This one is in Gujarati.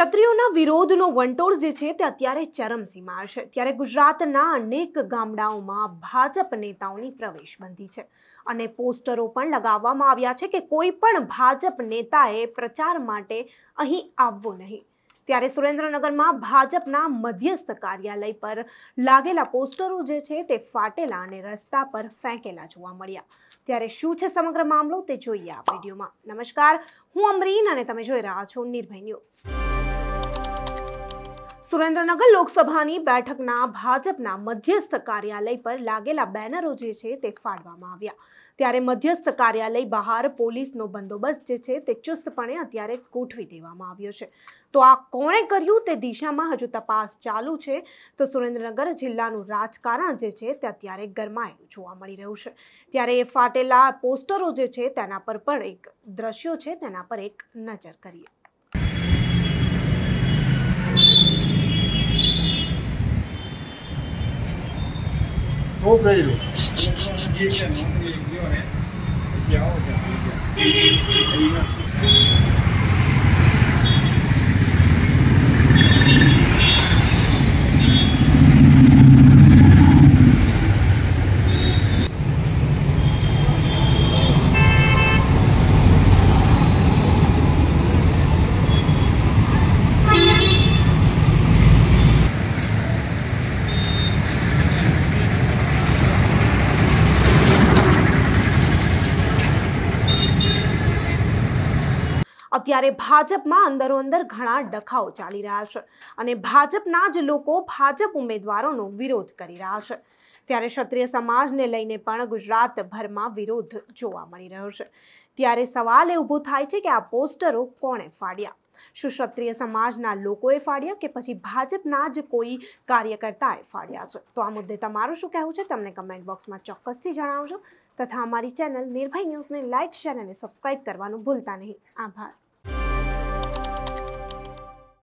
ક્ષત્રિયોના વિરોધનો વંટોળ જે છે તે અત્યારે ચરમસીમા હશે ત્યારે ગુજરાતના અનેક ગામડાઓમાં ભાજપ નેતાઓની પ્રવેશબંધી છે અને પોસ્ટરો પણ લગાવવામાં આવ્યા છે કે કોઈ પણ ભાજપ નેતાએ પ્રચાર માટે અહીં આવવું નહીં ત્યારે સુરેન્દ્રનગરમાં ભાજપના મધ્યસ્થ કાર્યાલય પર લાગેલા પોસ્ટરો જે છે તે ફાટેલા અને રસ્તા પર ફેંકેલા જોવા મળ્યા ત્યારે શું છે સમગ્ર મામલો તે જોઈએ આ વિડીયોમાં નમસ્કાર હું અમરીન અને તમે જોઈ રહ્યા છો નિર્ભય ન્યૂઝ સુરેન્દ્રનગર લોકસભાની બેઠકના ભાજપના મધ્યસ્થ કાર્યાલય પર લાગેલા બેનરો જે છે તે ફાડવામાં આવ્યા ત્યારે મધ્યસ્થ કાર્યાલય બહાર પોલીસનો બંદોબસ્ત જે છે તે ચુસ્તપણે અત્યારે ગોઠવી દેવામાં આવ્યો છે તો આ કોણે કર્યું તે દિશામાં હજુ તપાસ ચાલુ છે તો સુરેન્દ્રનગર જિલ્લાનું રાજકારણ જે છે તે અત્યારે ગરમાયેલું જોવા મળી રહ્યું છે ત્યારે એ ફાટેલા પોસ્ટરો જે છે તેના પર પણ એક દ્રશ્યો છે તેના પર એક નજર કરીએ वो कर लो ये क्या है ये आओ क्या અત્યારે ભાજપમાં અંદરોઅંદર ઘણા ડખાઓ ચાલી રહ્યા છે અને ભાજપના જ લોકો ભાજપ ઉમેદવારોનો વિરોધ કરી રહ્યા છે ત્યારે ક્ષત્રિય સમાજને લઈને પણ ગુજરાતભરમાં વિરોધ જોવા મળી રહ્યો છે ત્યારે સવાલ એ ઊભો થાય છે કે આ પોસ્ટરો કોણે ફાડ્યા શું ક્ષત્રિય સમાજના લોકોએ ફાડ્યા કે પછી ભાજપના જ કોઈ કાર્યકર્તાએ ફાડ્યા છે તો આ મુદ્દે તમારું શું કહેવું છે તમને કમેન્ટ બોક્સમાં ચોક્કસથી જણાવજો તથા અમારી ચેનલ નિર્ભય ન્યૂઝને લાઇક શેર અને સબસ્ક્રાઇબ કરવાનું ભૂલતા નહીં આભાર